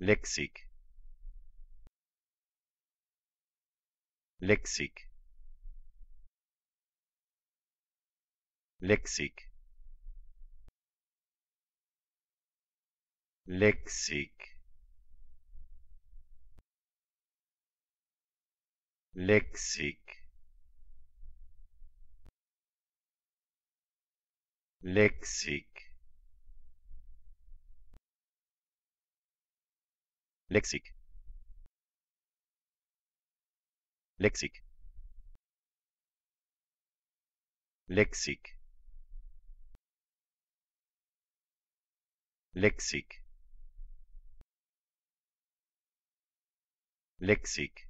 Leksik Lexik Lexik Lexik Lexik Lexik لكسيك لكسيك لكسيك لكسيك لكسيك